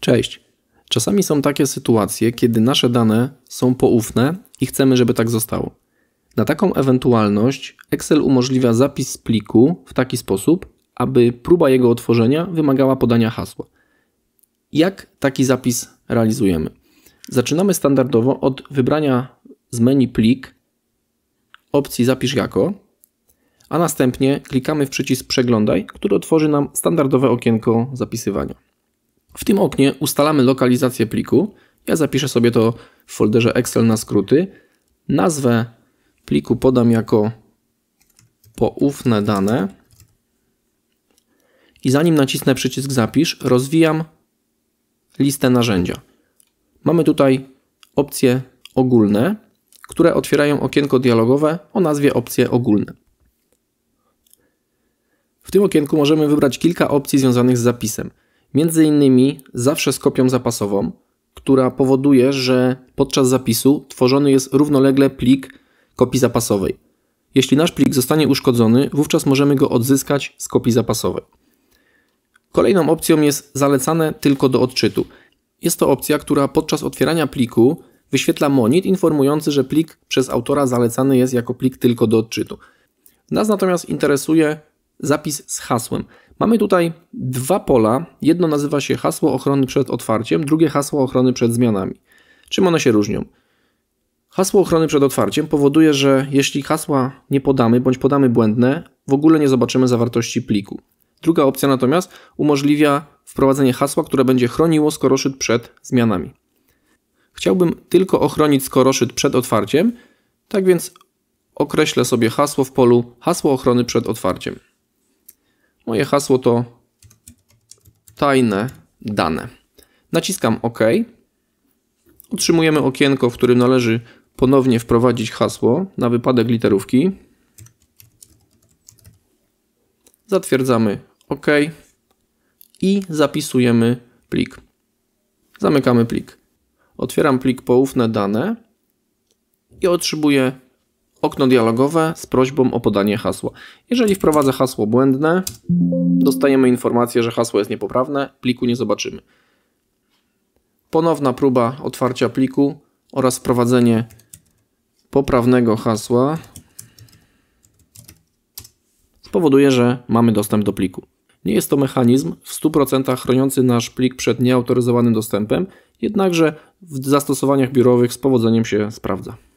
Cześć. Czasami są takie sytuacje, kiedy nasze dane są poufne i chcemy, żeby tak zostało. Na taką ewentualność Excel umożliwia zapis pliku w taki sposób, aby próba jego otworzenia wymagała podania hasła. Jak taki zapis realizujemy? Zaczynamy standardowo od wybrania z menu plik opcji zapisz jako, a następnie klikamy w przycisk przeglądaj, który otworzy nam standardowe okienko zapisywania. W tym oknie ustalamy lokalizację pliku. Ja zapiszę sobie to w folderze Excel na skróty. Nazwę pliku podam jako poufne dane. I zanim nacisnę przycisk zapisz, rozwijam listę narzędzia. Mamy tutaj opcje ogólne, które otwierają okienko dialogowe o nazwie opcje ogólne. W tym okienku możemy wybrać kilka opcji związanych z zapisem. Między innymi zawsze z kopią zapasową, która powoduje, że podczas zapisu tworzony jest równolegle plik kopii zapasowej. Jeśli nasz plik zostanie uszkodzony, wówczas możemy go odzyskać z kopii zapasowej. Kolejną opcją jest zalecane tylko do odczytu. Jest to opcja, która podczas otwierania pliku wyświetla monit informujący, że plik przez autora zalecany jest jako plik tylko do odczytu. Nas natomiast interesuje zapis z hasłem. Mamy tutaj dwa pola. Jedno nazywa się hasło ochrony przed otwarciem, drugie hasło ochrony przed zmianami. Czym one się różnią? Hasło ochrony przed otwarciem powoduje, że jeśli hasła nie podamy bądź podamy błędne, w ogóle nie zobaczymy zawartości pliku. Druga opcja natomiast umożliwia wprowadzenie hasła, które będzie chroniło skoroszyt przed zmianami. Chciałbym tylko ochronić skoroszyt przed otwarciem, tak więc określę sobie hasło w polu hasło ochrony przed otwarciem. Moje hasło to tajne dane. Naciskam OK. Otrzymujemy okienko, w którym należy ponownie wprowadzić hasło na wypadek literówki. Zatwierdzamy OK i zapisujemy plik. Zamykamy plik. Otwieram plik poufne dane i otrzymuję okno dialogowe z prośbą o podanie hasła. Jeżeli wprowadzę hasło błędne, dostajemy informację, że hasło jest niepoprawne, pliku nie zobaczymy. Ponowna próba otwarcia pliku oraz wprowadzenie poprawnego hasła spowoduje, że mamy dostęp do pliku. Nie jest to mechanizm w 100% chroniący nasz plik przed nieautoryzowanym dostępem, jednakże w zastosowaniach biurowych z powodzeniem się sprawdza.